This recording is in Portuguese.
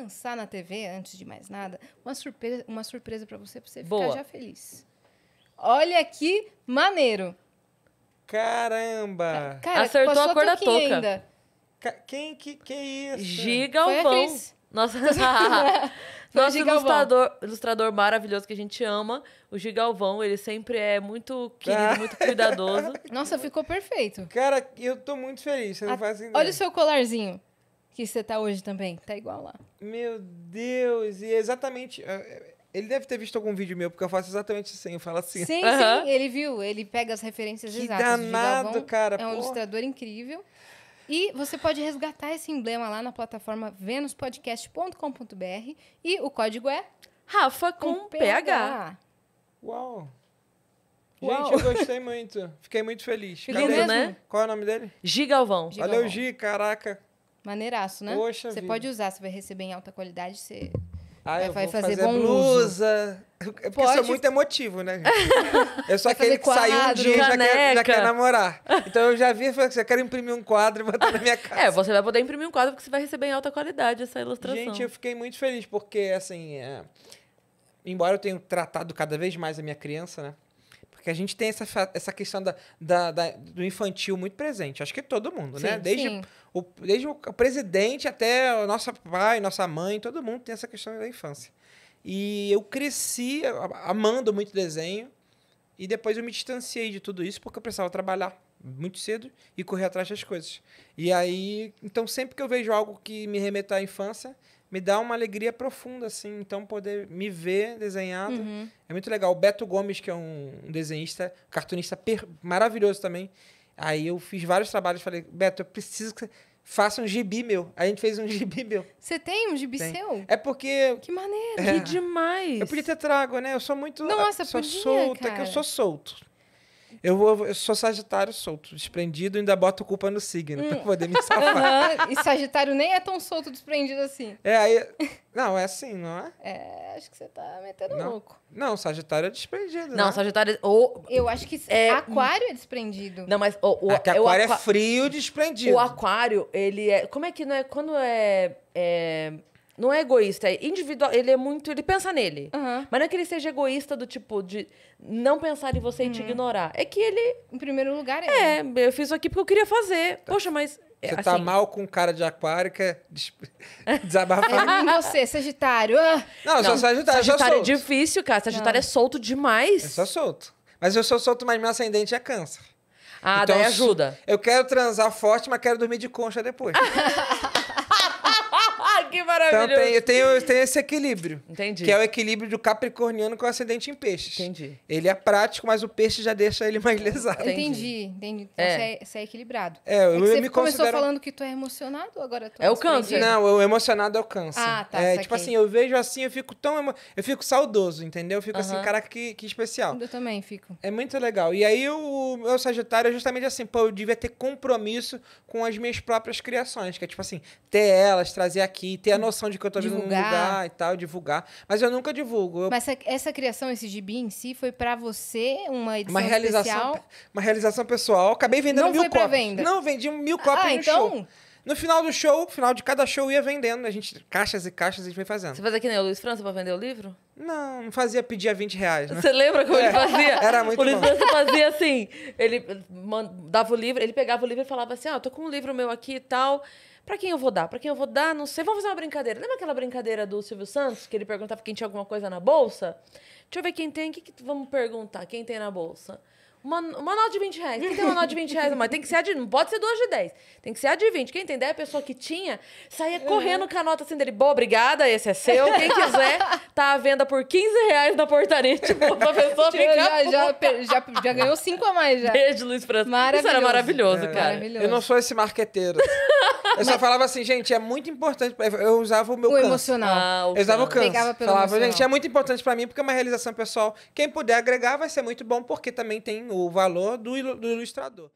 lançar na TV, antes de mais nada, uma surpresa, uma surpresa para você, pra você Boa. ficar já feliz. Olha que maneiro. Caramba! Cara, Acertou a cor da touca. Ainda. Quem que, que é isso? Giga Alvão. Nossa, nosso ilustrador, ilustrador maravilhoso que a gente ama, o Giga Alvão ele sempre é muito querido, muito cuidadoso. Nossa, ficou perfeito. Cara, eu tô muito feliz, você a... não faz ideia. Olha o seu colarzinho que você tá hoje também. Tá igual lá. Meu Deus! E é exatamente. Ah, ele deve ter visto algum vídeo meu, porque eu faço exatamente assim, eu falo assim. Sim, sim, ele viu, ele pega as referências que exatas. Danado, cara. É um porra. ilustrador incrível. E você pode resgatar esse emblema lá na plataforma venuspodcast.com.br e o código é Rafa com, com PH. PH. Uau! Gente, Uau. eu gostei muito. Fiquei muito feliz. Fiquei né? Qual é o nome dele? Gigalvão. Gigalvão. Valeu, Gi, caraca. Maneiraço, né? Poxa você vida. pode usar, você vai receber em alta qualidade, você ah, vai, vai fazer, fazer bom blusa. Uso. É porque pode... é sou muito emotivo, né? eu sou aquele que saiu um dia e já quer, já quer namorar. Então eu já vi e falei assim, eu quero imprimir um quadro e botar na minha casa. É, você vai poder imprimir um quadro porque você vai receber em alta qualidade essa ilustração. Gente, eu fiquei muito feliz porque, assim, é... embora eu tenha tratado cada vez mais a minha criança, né? Porque a gente tem essa, essa questão da, da, da do infantil muito presente. Acho que é todo mundo, né? sim, né? Desde sim. o, desde o presidente até o nosso pai, nossa mãe, todo mundo tem essa questão da infância. E eu cresci amando muito desenho. E depois eu me distanciei de tudo isso porque eu precisava trabalhar muito cedo e correr atrás das coisas. E aí, então sempre que eu vejo algo que me remeta à infância, me dá uma alegria profunda, assim. Então, poder me ver desenhado uhum. é muito legal. O Beto Gomes, que é um desenhista, cartunista maravilhoso também. Aí eu fiz vários trabalhos, falei, Beto, eu preciso que você faça um gibi meu. A gente fez um gibi meu. Você tem um gibi tem. seu? É porque. Que maneiro! É. Que demais! Eu podia ter trago, né? Eu sou muito. Nossa, a, sou podia, solta, cara. É que eu sou solto. Eu, vou, eu sou sagitário solto, desprendido, ainda boto culpa no signo hum. pra poder me salvar. Uhum. E sagitário nem é tão solto, desprendido assim. É, aí... Não, é assim, não é? É, acho que você tá metendo não. louco. Não, sagitário é desprendido, Não, né? sagitário... Ou... Eu acho que é, é... aquário é desprendido. Não, mas... O, o, Até é aquário aqua... é frio desprendido. O aquário, ele é... Como é que não é... Quando é... é... Não é egoísta, é individual. Ele é muito. Ele pensa nele. Uhum. Mas não é que ele seja egoísta do tipo de não pensar em você uhum. e te uhum. ignorar. É que ele. Em primeiro lugar, é. É, eu fiz isso aqui porque eu queria fazer. Tá. Poxa, mas é, você tá assim, tá mal com cara de aquário, quer des... desabafar. É, você, Sagitário. Ah. Não, Não, não, sou Sagitário. Sagitário é difícil, cara. Sagitário não. Ah. é solto demais. Eu sou solto. Mas eu sou solto, mas meu ascendente é câncer. Ah, então, daí ajuda. Eu, eu quero transar forte, mas quero dormir de concha depois. maravilhoso. Então tem, eu, tenho, eu tenho esse equilíbrio. Entendi. Que é o equilíbrio do capricorniano com o ascendente em peixes. Entendi. Ele é prático, mas o peixe já deixa ele mais lesado. Entendi, entendi. Então é. Você, é, você é equilibrado. É, eu, é você me começou considero... falando que tu é emocionado, agora tu É o câncer. Não, o emocionado é o câncer. Ah, tá. É, tipo assim, eu vejo assim, eu fico tão... Emo... Eu fico saudoso, entendeu? Eu fico uh -huh. assim, caraca, que, que especial. Eu também fico. É muito legal. E aí o meu sagitário é justamente assim, pô, eu devia ter compromisso com as minhas próprias criações, que é tipo assim, ter elas, trazer aqui, ter a noção de que eu tô divulgar. vindo num lugar e tal, divulgar. Mas eu nunca divulgo. Eu... Mas essa, essa, criação, esse gibi em si, foi para você uma edição uma realização, especial? Uma realização pessoal. Acabei vendendo não mil cópias. Não, vendi mil cópias ah, no então... show. No final do show, no final de cada show, ia vendendo. A gente, caixas e caixas, a gente foi fazendo. Você fazia que nem o Luiz França pra vender o livro? Não, não fazia pedir a 20 reais, né? Você lembra como é, ele fazia? Era muito O Luiz França fazia assim, ele dava o livro, ele pegava o livro e falava assim, ó, ah, tô com um livro meu aqui e tal, pra quem eu vou dar? Pra quem eu vou dar? Não sei, vamos fazer uma brincadeira. Lembra aquela brincadeira do Silvio Santos, que ele perguntava quem tinha alguma coisa na bolsa? Deixa eu ver quem tem, o que, que vamos perguntar? Quem tem na bolsa? Uma, uma nota de 20 reais. Quem tem uma nota de 20 reais? Mas tem que ser a de. Não pode ser duas de 10. Tem que ser a de 20. Quem tem 10, a pessoa que tinha, saía correndo com a nota assim dele. Boa, obrigada, esse é seu. Quem quiser, tá à venda por 15 reais na portaria. Tipo, a pessoa Tirou, já, já, já, já, ganhou 5 a mais já. Beijo, Luiz França. Isso era maravilhoso, é, cara. Maravilhoso. Eu não sou esse marqueteiro. Eu só falava assim, gente, é muito importante. Eu usava o meu o câncer. emocional. Ah, eu usava o câncer. Pegava pelo falava, emocional. gente, é muito importante para mim porque é uma realização pessoal. Quem puder agregar vai ser muito bom porque também tem o valor do, do ilustrador.